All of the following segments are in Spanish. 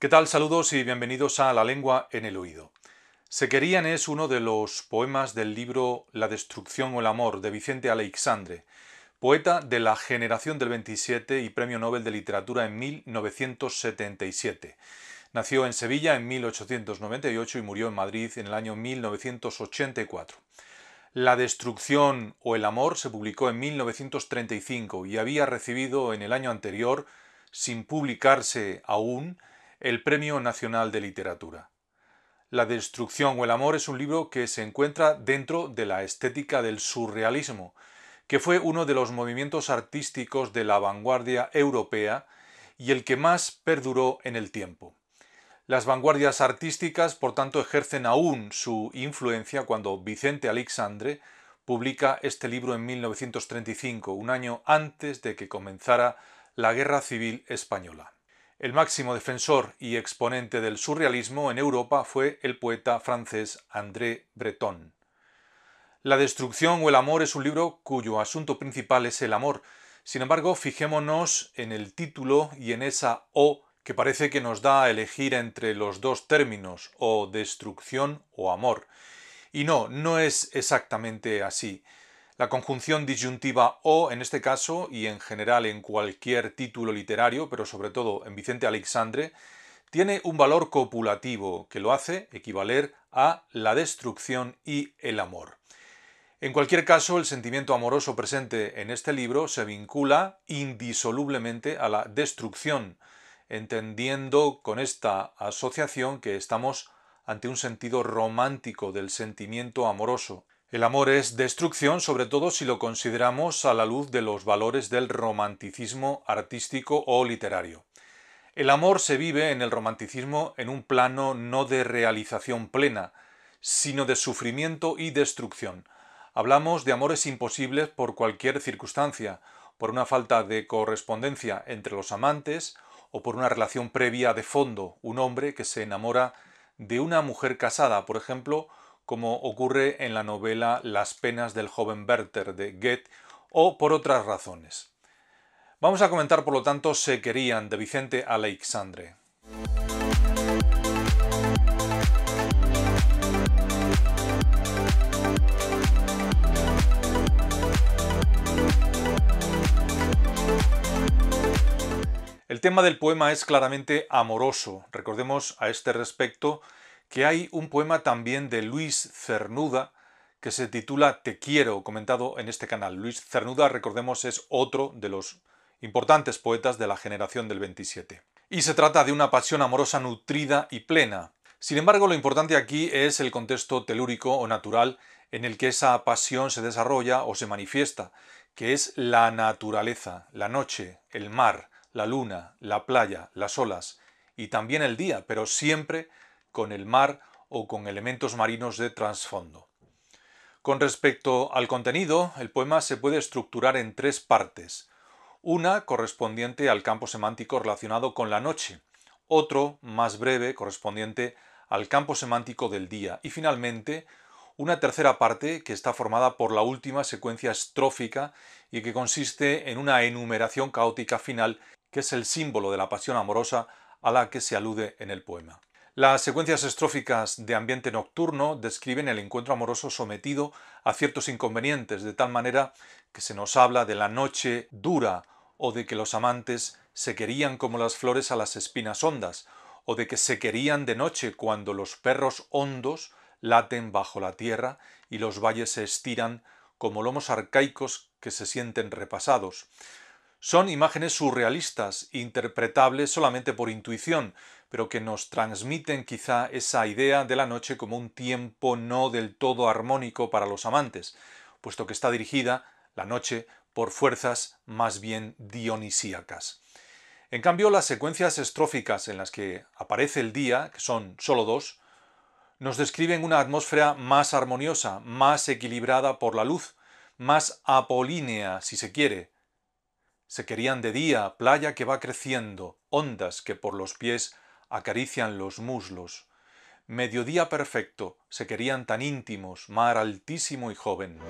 ¿Qué tal? Saludos y bienvenidos a La lengua en el oído. Se querían es uno de los poemas del libro La destrucción o el amor de Vicente Aleixandre, poeta de la generación del 27 y Premio Nobel de Literatura en 1977. Nació en Sevilla en 1898 y murió en Madrid en el año 1984. La destrucción o el amor se publicó en 1935 y había recibido en el año anterior, sin publicarse aún, el Premio Nacional de Literatura. La destrucción o el amor es un libro que se encuentra dentro de la estética del surrealismo, que fue uno de los movimientos artísticos de la vanguardia europea y el que más perduró en el tiempo. Las vanguardias artísticas, por tanto, ejercen aún su influencia cuando Vicente Alexandre publica este libro en 1935, un año antes de que comenzara la Guerra Civil Española. El máximo defensor y exponente del surrealismo en Europa fue el poeta francés André Breton. La destrucción o el amor es un libro cuyo asunto principal es el amor. Sin embargo, fijémonos en el título y en esa O que parece que nos da a elegir entre los dos términos, o destrucción o amor. Y no, no es exactamente así. La conjunción disyuntiva o, en este caso, y en general en cualquier título literario, pero sobre todo en Vicente Alexandre, tiene un valor copulativo que lo hace equivaler a la destrucción y el amor. En cualquier caso, el sentimiento amoroso presente en este libro se vincula indisolublemente a la destrucción, entendiendo con esta asociación que estamos ante un sentido romántico del sentimiento amoroso, el amor es destrucción, sobre todo si lo consideramos a la luz de los valores del romanticismo artístico o literario. El amor se vive en el romanticismo en un plano no de realización plena, sino de sufrimiento y destrucción. Hablamos de amores imposibles por cualquier circunstancia, por una falta de correspondencia entre los amantes o por una relación previa de fondo, un hombre que se enamora de una mujer casada, por ejemplo, como ocurre en la novela Las penas del joven Werther de Goethe, o por otras razones. Vamos a comentar, por lo tanto, Se querían, de Vicente Alexandre. El tema del poema es claramente amoroso. Recordemos a este respecto que hay un poema también de Luis Cernuda que se titula Te quiero, comentado en este canal. Luis Cernuda, recordemos, es otro de los importantes poetas de la generación del 27. Y se trata de una pasión amorosa nutrida y plena. Sin embargo, lo importante aquí es el contexto telúrico o natural en el que esa pasión se desarrolla o se manifiesta, que es la naturaleza, la noche, el mar, la luna, la playa, las olas y también el día, pero siempre con el mar o con elementos marinos de trasfondo. Con respecto al contenido, el poema se puede estructurar en tres partes. Una correspondiente al campo semántico relacionado con la noche, otro más breve correspondiente al campo semántico del día y finalmente una tercera parte que está formada por la última secuencia estrófica y que consiste en una enumeración caótica final que es el símbolo de la pasión amorosa a la que se alude en el poema. Las secuencias estróficas de ambiente nocturno describen el encuentro amoroso sometido a ciertos inconvenientes, de tal manera que se nos habla de la noche dura o de que los amantes se querían como las flores a las espinas hondas, o de que se querían de noche cuando los perros hondos laten bajo la tierra y los valles se estiran como lomos arcaicos que se sienten repasados. Son imágenes surrealistas, interpretables solamente por intuición, pero que nos transmiten quizá esa idea de la noche como un tiempo no del todo armónico para los amantes, puesto que está dirigida, la noche, por fuerzas más bien dionisíacas. En cambio, las secuencias estróficas en las que aparece el día, que son solo dos, nos describen una atmósfera más armoniosa, más equilibrada por la luz, más apolínea, si se quiere. Se querían de día, playa que va creciendo, ondas que por los pies acarician los muslos. Mediodía perfecto, se querían tan íntimos, mar altísimo y joven.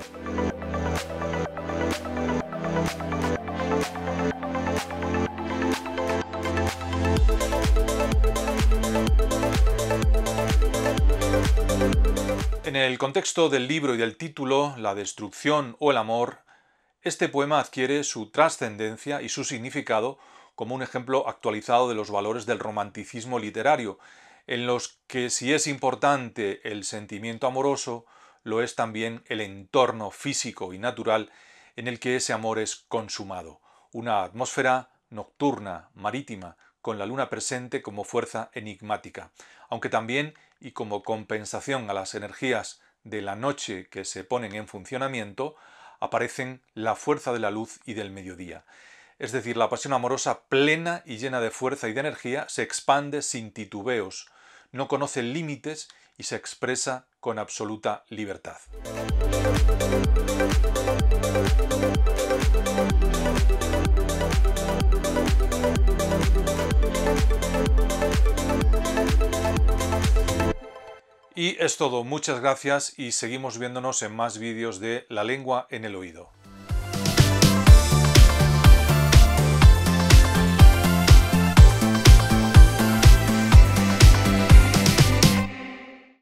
En el contexto del libro y del título, La destrucción o el amor, este poema adquiere su trascendencia y su significado como un ejemplo actualizado de los valores del romanticismo literario, en los que si es importante el sentimiento amoroso, lo es también el entorno físico y natural en el que ese amor es consumado, una atmósfera nocturna, marítima, con la luna presente como fuerza enigmática, aunque también y como compensación a las energías de la noche que se ponen en funcionamiento, aparecen la fuerza de la luz y del mediodía es decir, la pasión amorosa plena y llena de fuerza y de energía, se expande sin titubeos, no conoce límites y se expresa con absoluta libertad. Y es todo, muchas gracias y seguimos viéndonos en más vídeos de La lengua en el oído.